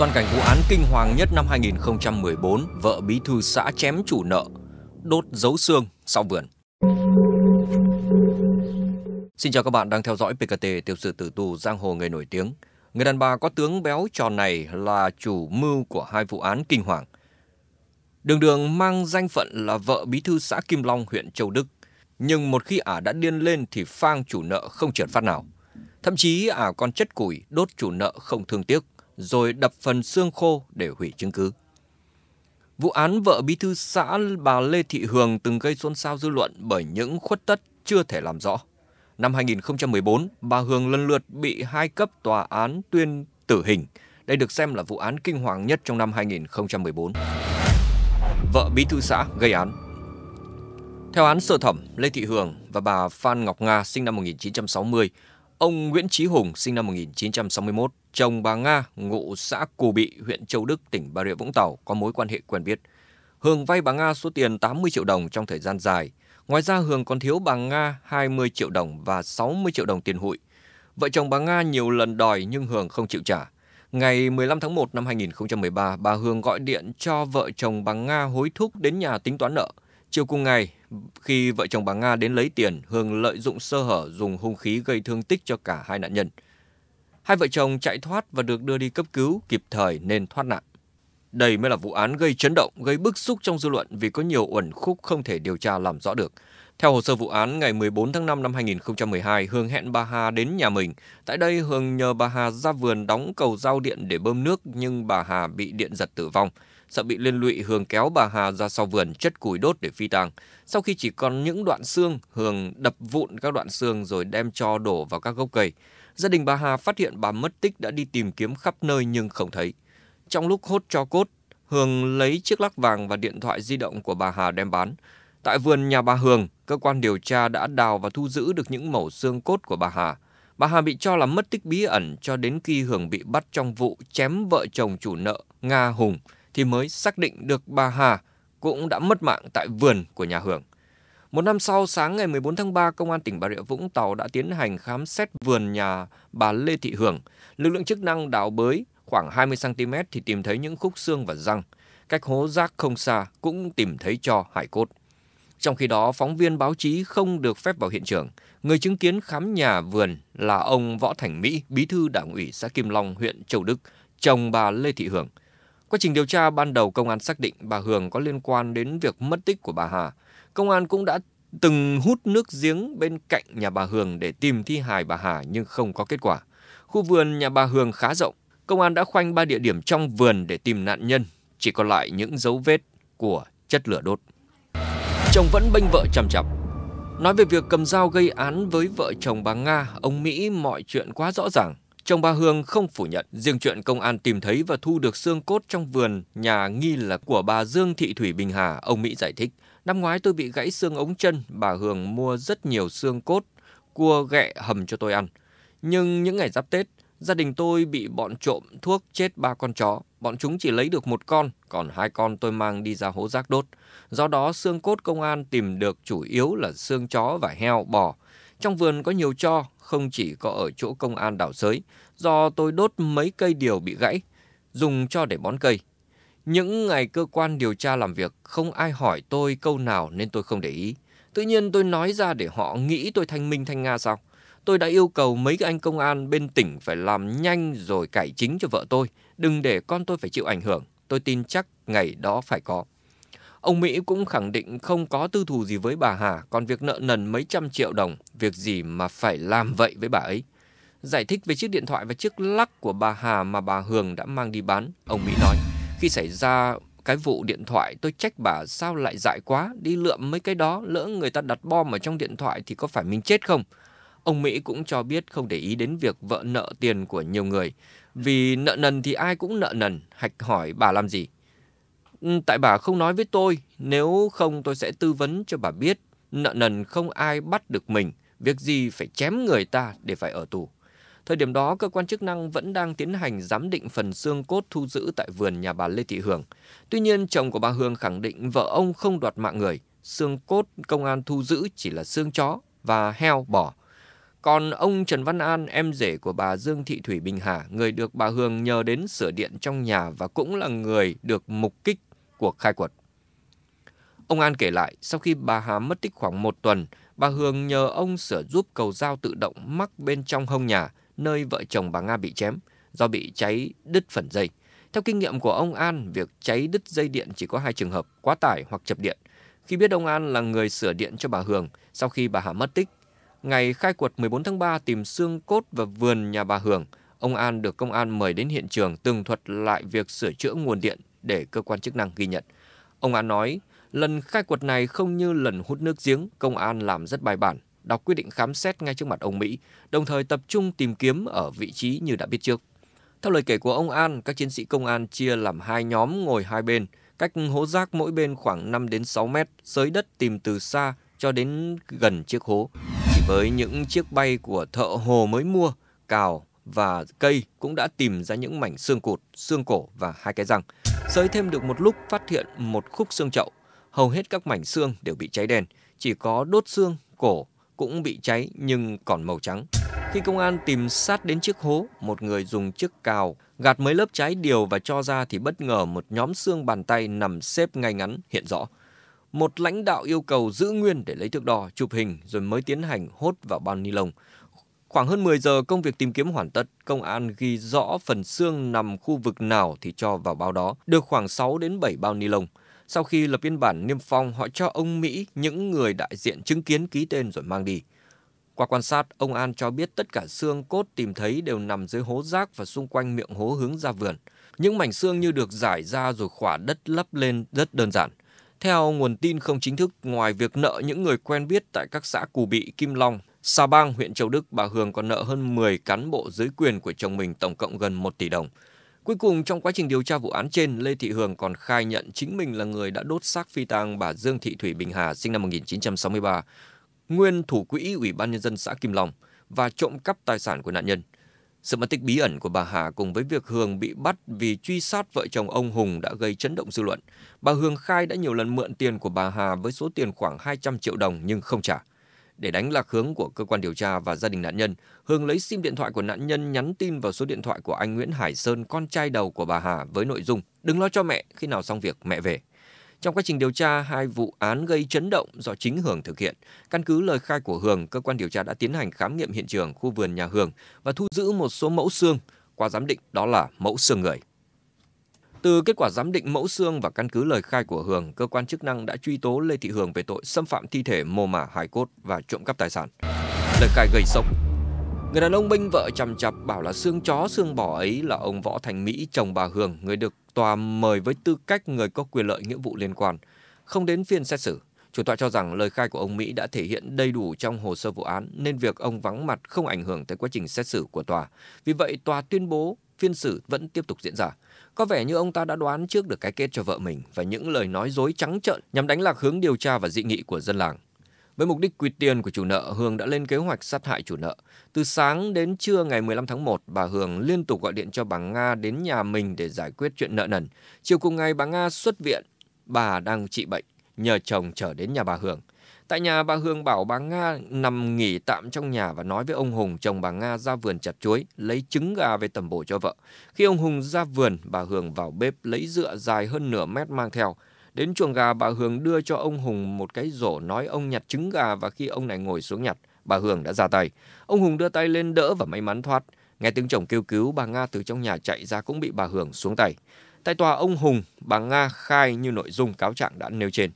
Toàn cảnh vụ án kinh hoàng nhất năm 2014, vợ bí thư xã chém chủ nợ, đốt dấu xương sau vườn. Xin chào các bạn đang theo dõi PKT tiểu sử tử tù giang hồ người nổi tiếng. Người đàn bà có tướng béo tròn này là chủ mưu của hai vụ án kinh hoàng. Đường đường mang danh phận là vợ bí thư xã Kim Long, huyện Châu Đức. Nhưng một khi ả đã điên lên thì phang chủ nợ không trượt phát nào. Thậm chí ả còn chất củi đốt chủ nợ không thương tiếc – rồi đập phần xương khô để hủy chứng cứ. Vụ án vợ bí thư xã bà Lê Thị Hường từng gây xôn xao dư luận bởi những khuất tất chưa thể làm rõ. Năm 2014, bà Hường lần lượt bị hai cấp tòa án tuyên tử hình. Đây được xem là vụ án kinh hoàng nhất trong năm 2014. Vợ bí thư xã gây án Theo án sơ thẩm, Lê Thị Hường và bà Phan Ngọc Nga sinh năm 1960 Ông Nguyễn Chí Hùng sinh năm 1961, chồng bà Nga, ngụ xã Cù Bị, huyện Châu Đức, tỉnh Bà Rịa Vũng Tàu có mối quan hệ quen biết. Hường vay bà Nga số tiền 80 triệu đồng trong thời gian dài. Ngoài ra Hường còn thiếu bà Nga 20 triệu đồng và 60 triệu đồng tiền hụi. Vợ chồng bà Nga nhiều lần đòi nhưng Hường không chịu trả. Ngày 15 tháng 1 năm 2013, bà Hường gọi điện cho vợ chồng bà Nga hối thúc đến nhà tính toán nợ. Chiều cùng ngày, khi vợ chồng bà Nga đến lấy tiền, Hương lợi dụng sơ hở dùng hung khí gây thương tích cho cả hai nạn nhân. Hai vợ chồng chạy thoát và được đưa đi cấp cứu kịp thời nên thoát nạn. Đây mới là vụ án gây chấn động, gây bức xúc trong dư luận vì có nhiều uẩn khúc không thể điều tra làm rõ được – theo hồ sơ vụ án, ngày 14 tháng 5 năm 2012, Hương hẹn bà Hà đến nhà mình. Tại đây, Hương nhờ bà Hà ra vườn đóng cầu giao điện để bơm nước nhưng bà Hà bị điện giật tử vong. Sợ bị liên lụy, Hương kéo bà Hà ra sau vườn chất củi đốt để phi tang. Sau khi chỉ còn những đoạn xương, Hương đập vụn các đoạn xương rồi đem cho đổ vào các gốc cây. Gia đình bà Hà phát hiện bà mất tích đã đi tìm kiếm khắp nơi nhưng không thấy. Trong lúc hốt cho cốt, Hương lấy chiếc lắc vàng và điện thoại di động của bà Hà đem bán. Tại vườn nhà bà Hường, cơ quan điều tra đã đào và thu giữ được những mẩu xương cốt của bà Hà. Bà Hà bị cho là mất tích bí ẩn cho đến khi Hường bị bắt trong vụ chém vợ chồng chủ nợ Nga Hùng thì mới xác định được bà Hà cũng đã mất mạng tại vườn của nhà Hưởng. Một năm sau, sáng ngày 14 tháng 3, Công an tỉnh Bà Rịa Vũng Tàu đã tiến hành khám xét vườn nhà bà Lê Thị Hưởng. Lực lượng chức năng đào bới khoảng 20cm thì tìm thấy những khúc xương và răng. Cách hố rác không xa cũng tìm thấy cho hải cốt. Trong khi đó, phóng viên báo chí không được phép vào hiện trường. Người chứng kiến khám nhà vườn là ông Võ Thành Mỹ, bí thư đảng ủy xã Kim Long, huyện Châu Đức, chồng bà Lê Thị Hưởng. Quá trình điều tra ban đầu công an xác định bà Hường có liên quan đến việc mất tích của bà Hà. Công an cũng đã từng hút nước giếng bên cạnh nhà bà Hường để tìm thi hài bà Hà nhưng không có kết quả. Khu vườn nhà bà Hường khá rộng, công an đã khoanh ba địa điểm trong vườn để tìm nạn nhân, chỉ còn lại những dấu vết của chất lửa đốt chồng vẫn bênh vợ chằm chọc. Nói về việc cầm dao gây án với vợ chồng bà Nga, ông Mỹ mọi chuyện quá rõ ràng. Chồng bà Hương không phủ nhận, riêng chuyện công an tìm thấy và thu được xương cốt trong vườn nhà nghi là của bà Dương Thị Thủy Bình Hà, ông Mỹ giải thích. Năm ngoái tôi bị gãy xương ống chân, bà Hương mua rất nhiều xương cốt, cua ghẹ hầm cho tôi ăn. Nhưng những ngày giáp Tết, gia đình tôi bị bọn trộm thuốc chết ba con chó bọn chúng chỉ lấy được một con, còn hai con tôi mang đi ra hố rác đốt. Do đó, xương cốt công an tìm được chủ yếu là xương chó và heo, bò. Trong vườn có nhiều cho, không chỉ có ở chỗ công an đảo sới, do tôi đốt mấy cây điều bị gãy, dùng cho để bón cây. Những ngày cơ quan điều tra làm việc, không ai hỏi tôi câu nào nên tôi không để ý. Tự nhiên tôi nói ra để họ nghĩ tôi thanh minh thanh Nga sao? Tôi đã yêu cầu mấy anh công an bên tỉnh phải làm nhanh rồi cải chính cho vợ tôi, đừng để con tôi phải chịu ảnh hưởng. Tôi tin chắc ngày đó phải có. Ông Mỹ cũng khẳng định không có tư thù gì với bà Hà, còn việc nợ nần mấy trăm triệu đồng, việc gì mà phải làm vậy với bà ấy. Giải thích về chiếc điện thoại và chiếc lắc của bà Hà mà bà Hường đã mang đi bán, ông Mỹ nói. Khi xảy ra cái vụ điện thoại tôi trách bà sao lại dại quá, đi lượm mấy cái đó, lỡ người ta đặt bom ở trong điện thoại thì có phải mình chết không? Ông Mỹ cũng cho biết không để ý đến việc vợ nợ tiền của nhiều người, vì nợ nần thì ai cũng nợ nần, hạch hỏi bà làm gì. Ừ, tại bà không nói với tôi, nếu không tôi sẽ tư vấn cho bà biết, nợ nần không ai bắt được mình, việc gì phải chém người ta để phải ở tù. Thời điểm đó, cơ quan chức năng vẫn đang tiến hành giám định phần xương cốt thu giữ tại vườn nhà bà Lê Thị Hường. Tuy nhiên, chồng của bà Hường khẳng định vợ ông không đoạt mạng người, xương cốt công an thu giữ chỉ là xương chó và heo bò. Còn ông Trần Văn An, em rể của bà Dương Thị Thủy Bình Hà, người được bà Hương nhờ đến sửa điện trong nhà và cũng là người được mục kích cuộc khai quật. Ông An kể lại, sau khi bà Hà mất tích khoảng một tuần, bà Hương nhờ ông sửa giúp cầu dao tự động mắc bên trong hông nhà, nơi vợ chồng bà Nga bị chém, do bị cháy đứt phần dây. Theo kinh nghiệm của ông An, việc cháy đứt dây điện chỉ có hai trường hợp, quá tải hoặc chập điện. Khi biết ông An là người sửa điện cho bà Hường, sau khi bà Hà mất tích, Ngày khai quật 14 tháng 3 tìm xương cốt và vườn nhà bà Hưởng, ông An được công an mời đến hiện trường tường thuật lại việc sửa chữa nguồn điện để cơ quan chức năng ghi nhận. Ông An nói, lần khai quật này không như lần hút nước giếng, công an làm rất bài bản, đọc quyết định khám xét ngay trước mặt ông Mỹ, đồng thời tập trung tìm kiếm ở vị trí như đã biết trước. Theo lời kể của ông An, các chiến sĩ công an chia làm hai nhóm ngồi hai bên, cách hố rác mỗi bên khoảng 5 đến 6 mét, sới đất tìm từ xa cho đến gần chiếc hố với những chiếc bay của thợ hồ mới mua, cào và cây cũng đã tìm ra những mảnh xương cụt, xương cổ và hai cái răng. Sới thêm được một lúc phát hiện một khúc xương chậu. Hầu hết các mảnh xương đều bị cháy đen, chỉ có đốt xương, cổ cũng bị cháy nhưng còn màu trắng. Khi công an tìm sát đến chiếc hố, một người dùng chiếc cào gạt mấy lớp trái điều và cho ra thì bất ngờ một nhóm xương bàn tay nằm xếp ngay ngắn hiện rõ một lãnh đạo yêu cầu giữ nguyên để lấy thước đo, chụp hình rồi mới tiến hành hốt vào bao ni lông. Khoảng hơn 10 giờ công việc tìm kiếm hoàn tất, công an ghi rõ phần xương nằm khu vực nào thì cho vào bao đó, được khoảng 6 đến 7 bao ni lông. Sau khi lập biên bản niêm phong, họ cho ông Mỹ những người đại diện chứng kiến ký tên rồi mang đi. Qua quan sát, ông An cho biết tất cả xương cốt tìm thấy đều nằm dưới hố rác và xung quanh miệng hố hướng ra vườn. Những mảnh xương như được giải ra rồi khỏa đất lấp lên rất đơn giản. Theo nguồn tin không chính thức, ngoài việc nợ những người quen biết tại các xã Cù Bị, Kim Long, Sa Bang, huyện Châu Đức, bà Hường còn nợ hơn 10 cán bộ dưới quyền của chồng mình tổng cộng gần 1 tỷ đồng. Cuối cùng, trong quá trình điều tra vụ án trên, Lê Thị Hường còn khai nhận chính mình là người đã đốt xác phi tang bà Dương Thị Thủy Bình Hà sinh năm 1963, nguyên thủ quỹ Ủy ban Nhân dân xã Kim Long và trộm cắp tài sản của nạn nhân – sự mất tích bí ẩn của bà Hà cùng với việc Hương bị bắt vì truy sát vợ chồng ông Hùng đã gây chấn động dư luận. Bà Hương khai đã nhiều lần mượn tiền của bà Hà với số tiền khoảng 200 triệu đồng nhưng không trả. Để đánh lạc hướng của cơ quan điều tra và gia đình nạn nhân, Hương lấy sim điện thoại của nạn nhân nhắn tin vào số điện thoại của anh Nguyễn Hải Sơn, con trai đầu của bà Hà với nội dung Đừng lo cho mẹ, khi nào xong việc mẹ về. Trong quá trình điều tra hai vụ án gây chấn động do chính Hường thực hiện, căn cứ lời khai của Hường, cơ quan điều tra đã tiến hành khám nghiệm hiện trường khu vườn nhà Hường và thu giữ một số mẫu xương, qua giám định đó là mẫu xương người. Từ kết quả giám định mẫu xương và căn cứ lời khai của Hường, cơ quan chức năng đã truy tố Lê Thị Hường về tội xâm phạm thi thể mô mả hài cốt và trộm cắp tài sản. Lời khai gây sốc Người đàn ông bênh vợ chằm chặp bảo là xương chó xương bò ấy là ông Võ Thành Mỹ, chồng bà Hường, người được tòa mời với tư cách người có quyền lợi nghĩa vụ liên quan. Không đến phiên xét xử, chủ tọa cho rằng lời khai của ông Mỹ đã thể hiện đầy đủ trong hồ sơ vụ án nên việc ông vắng mặt không ảnh hưởng tới quá trình xét xử của tòa. Vì vậy, tòa tuyên bố phiên xử vẫn tiếp tục diễn ra. Có vẻ như ông ta đã đoán trước được cái kết cho vợ mình và những lời nói dối trắng trợn nhằm đánh lạc hướng điều tra và dị nghị của dân làng. Với mục đích quy tiền của chủ nợ, Hường đã lên kế hoạch sát hại chủ nợ. Từ sáng đến trưa ngày 15 tháng 1, bà Hường liên tục gọi điện cho bà Nga đến nhà mình để giải quyết chuyện nợ nần. Chiều cùng ngày bà Nga xuất viện, bà đang trị bệnh, nhờ chồng trở đến nhà bà Hường. Tại nhà bà Hương bảo bà Nga nằm nghỉ tạm trong nhà và nói với ông Hùng chồng bà Nga ra vườn chặt chuối, lấy trứng gà về tầm bổ cho vợ. Khi ông Hùng ra vườn, bà Hương vào bếp lấy dựa dài hơn nửa mét mang theo. Đến chuồng gà, bà Hường đưa cho ông Hùng một cái rổ nói ông nhặt trứng gà và khi ông này ngồi xuống nhặt, bà Hường đã ra tay. Ông Hùng đưa tay lên đỡ và may mắn thoát. Nghe tiếng chồng kêu cứu, bà Nga từ trong nhà chạy ra cũng bị bà Hường xuống tay. Tại tòa ông Hùng, bà Nga khai như nội dung cáo trạng đã nêu trên.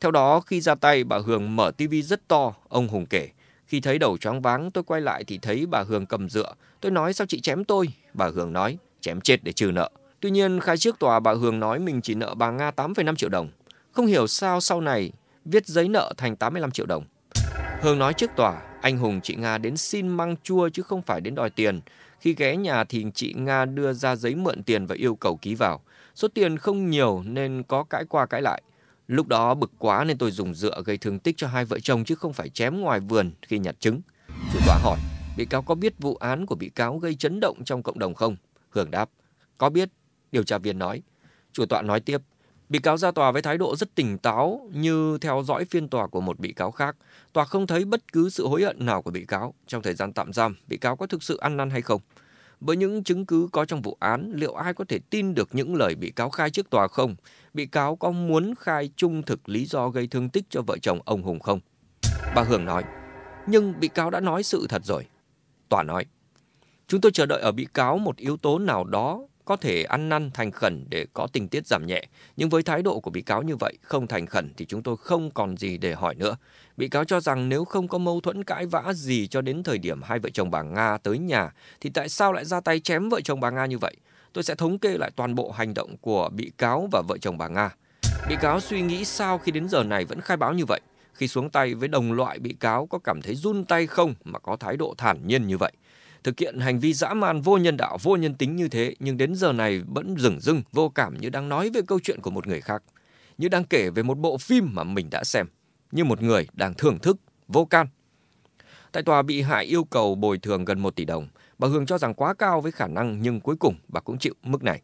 Theo đó, khi ra tay, bà Hường mở tivi rất to, ông Hùng kể. Khi thấy đầu choáng váng, tôi quay lại thì thấy bà Hường cầm dựa. Tôi nói sao chị chém tôi? Bà Hường nói, chém chết để trừ nợ. Tuy nhiên, khai trước tòa bà Hường nói mình chỉ nợ bà Nga 8,5 triệu đồng. Không hiểu sao sau này viết giấy nợ thành 85 triệu đồng. Hường nói trước tòa, anh Hùng chị Nga đến xin măng chua chứ không phải đến đòi tiền. Khi ghé nhà thì chị Nga đưa ra giấy mượn tiền và yêu cầu ký vào. Số tiền không nhiều nên có cãi qua cãi lại. Lúc đó bực quá nên tôi dùng dựa gây thương tích cho hai vợ chồng chứ không phải chém ngoài vườn khi nhặt trứng. Chủ tòa hỏi, bị cáo có biết vụ án của bị cáo gây chấn động trong cộng đồng không? Hưởng đáp, có biết Điều tra viên nói. Chủ tọa nói tiếp. Bị cáo ra tòa với thái độ rất tỉnh táo như theo dõi phiên tòa của một bị cáo khác. Tòa không thấy bất cứ sự hối hận nào của bị cáo. Trong thời gian tạm giam, bị cáo có thực sự ăn năn hay không? Với những chứng cứ có trong vụ án, liệu ai có thể tin được những lời bị cáo khai trước tòa không? Bị cáo có muốn khai trung thực lý do gây thương tích cho vợ chồng ông Hùng không? Bà Hưởng nói, nhưng bị cáo đã nói sự thật rồi. Tòa nói, chúng tôi chờ đợi ở bị cáo một yếu tố nào đó có thể ăn năn thành khẩn để có tình tiết giảm nhẹ, nhưng với thái độ của bị cáo như vậy không thành khẩn thì chúng tôi không còn gì để hỏi nữa. Bị cáo cho rằng nếu không có mâu thuẫn cãi vã gì cho đến thời điểm hai vợ chồng bà Nga tới nhà thì tại sao lại ra tay chém vợ chồng bà Nga như vậy? Tôi sẽ thống kê lại toàn bộ hành động của bị cáo và vợ chồng bà Nga. Bị cáo suy nghĩ sao khi đến giờ này vẫn khai báo như vậy? Khi xuống tay với đồng loại bị cáo có cảm thấy run tay không mà có thái độ thản nhiên như vậy? thực hiện hành vi dã man vô nhân đạo, vô nhân tính như thế nhưng đến giờ này vẫn dừng dưng, vô cảm như đang nói về câu chuyện của một người khác, như đang kể về một bộ phim mà mình đã xem, như một người đang thưởng thức, vô can. Tại tòa bị hại yêu cầu bồi thường gần 1 tỷ đồng, bà Hương cho rằng quá cao với khả năng nhưng cuối cùng bà cũng chịu mức này.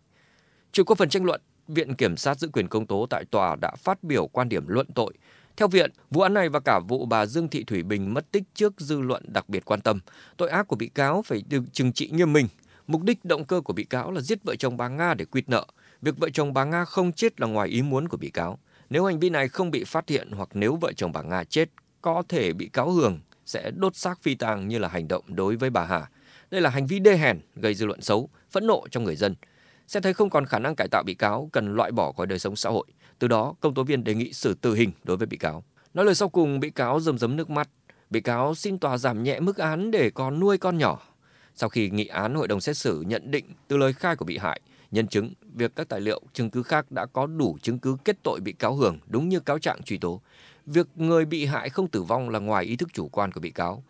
Chưa có phần tranh luận, Viện Kiểm sát giữ quyền công tố tại tòa đã phát biểu quan điểm luận tội, theo Viện, vụ án này và cả vụ bà Dương Thị Thủy Bình mất tích trước dư luận đặc biệt quan tâm. Tội ác của bị cáo phải được trừng trị nghiêm minh. Mục đích động cơ của bị cáo là giết vợ chồng bà Nga để quyết nợ. Việc vợ chồng bà Nga không chết là ngoài ý muốn của bị cáo. Nếu hành vi này không bị phát hiện hoặc nếu vợ chồng bà Nga chết, có thể bị cáo Hường sẽ đốt xác phi tang như là hành động đối với bà Hà. Đây là hành vi đê hèn, gây dư luận xấu, phẫn nộ trong người dân. Sẽ thấy không còn khả năng cải tạo bị cáo, cần loại bỏ khỏi đời sống xã hội. Từ đó, công tố viên đề nghị xử tử hình đối với bị cáo. Nói lời sau cùng, bị cáo rơm rấm nước mắt. Bị cáo xin tòa giảm nhẹ mức án để còn nuôi con nhỏ. Sau khi nghị án, hội đồng xét xử nhận định từ lời khai của bị hại, nhân chứng, việc các tài liệu, chứng cứ khác đã có đủ chứng cứ kết tội bị cáo Hưởng đúng như cáo trạng truy tố. Việc người bị hại không tử vong là ngoài ý thức chủ quan của bị cáo.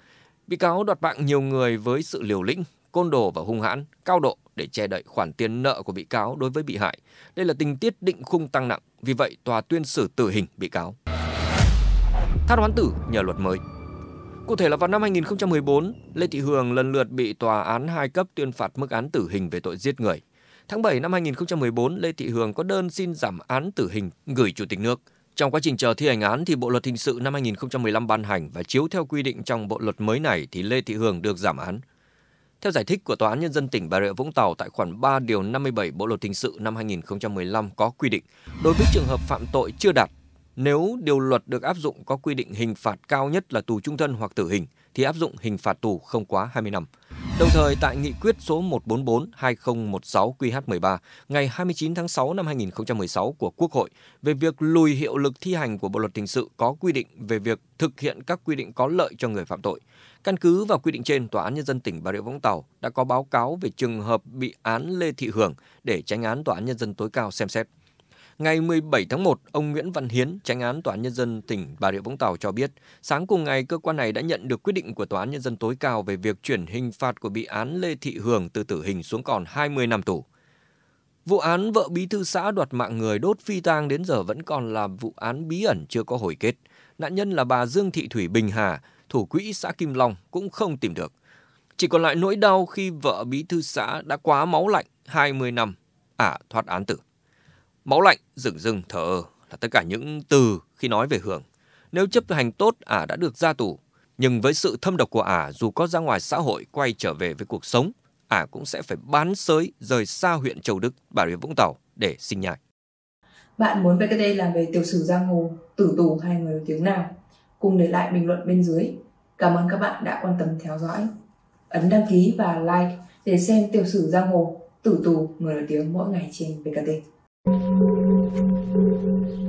Bị cáo đoạt mạng nhiều người với sự liều lĩnh, côn đồ và hung hãn, cao độ để che đậy khoản tiền nợ của bị cáo đối với bị hại. Đây là tình tiết định khung tăng nặng, vì vậy tòa tuyên xử tử hình bị cáo. Tha hoán tử nhờ luật mới. Cụ thể là vào năm 2014, Lê Thị Hường lần lượt bị tòa án hai cấp tuyên phạt mức án tử hình về tội giết người. Tháng 7 năm 2014, Lê Thị Hường có đơn xin giảm án tử hình gửi Chủ tịch nước. Trong quá trình chờ thi hành án thì Bộ luật hình sự năm 2015 ban hành và chiếu theo quy định trong bộ luật mới này thì Lê Thị Hường được giảm án. Theo giải thích của Tòa án Nhân dân tỉnh Bà Rịa Vũng Tàu tại khoản 3 điều 57 Bộ Luật Hình sự năm 2015 có quy định, đối với trường hợp phạm tội chưa đạt, nếu điều luật được áp dụng có quy định hình phạt cao nhất là tù trung thân hoặc tử hình, thì áp dụng hình phạt tù không quá 20 năm. Đồng thời tại nghị quyết số 144/2016/QH13 ngày 29 tháng 6 năm 2016 của Quốc hội về việc lùi hiệu lực thi hành của Bộ luật hình sự có quy định về việc thực hiện các quy định có lợi cho người phạm tội. Căn cứ vào quy định trên, Tòa án nhân dân tỉnh Bà Rịa Vũng Tàu đã có báo cáo về trường hợp bị án Lê Thị Hưởng để tránh án Tòa án nhân dân tối cao xem xét. Ngày 17 tháng 1, ông Nguyễn Văn Hiến, tranh án Tòa án Nhân dân tỉnh Bà Rịa Vũng Tàu cho biết, sáng cùng ngày, cơ quan này đã nhận được quyết định của Tòa án Nhân dân tối cao về việc chuyển hình phạt của bị án Lê Thị Hường từ tử hình xuống còn 20 năm tù. Vụ án vợ bí thư xã đoạt mạng người đốt phi tang đến giờ vẫn còn là vụ án bí ẩn chưa có hồi kết. Nạn nhân là bà Dương Thị Thủy Bình Hà, thủ quỹ xã Kim Long cũng không tìm được. Chỉ còn lại nỗi đau khi vợ bí thư xã đã quá máu lạnh 20 năm, ả à, thoát án tử. Máu lạnh, rừng rừng, thở là tất cả những từ khi nói về Hưởng. Nếu chấp hành tốt, ả đã được ra tù. Nhưng với sự thâm độc của ả, dù có ra ngoài xã hội quay trở về với cuộc sống, ả cũng sẽ phải bán sới rời xa huyện Châu Đức, Bà Rịa Vũng Tàu để sinh nhai. Bạn muốn BKT làm về tiểu sử giang hồ, tử tù hay người nổi tiếng nào? Cùng để lại bình luận bên dưới. Cảm ơn các bạn đã quan tâm theo dõi. Ấn đăng ký và like để xem tiểu sử giang hồ, tử tù, người nổi tiếng mỗi ngày trên BKT. Thank you.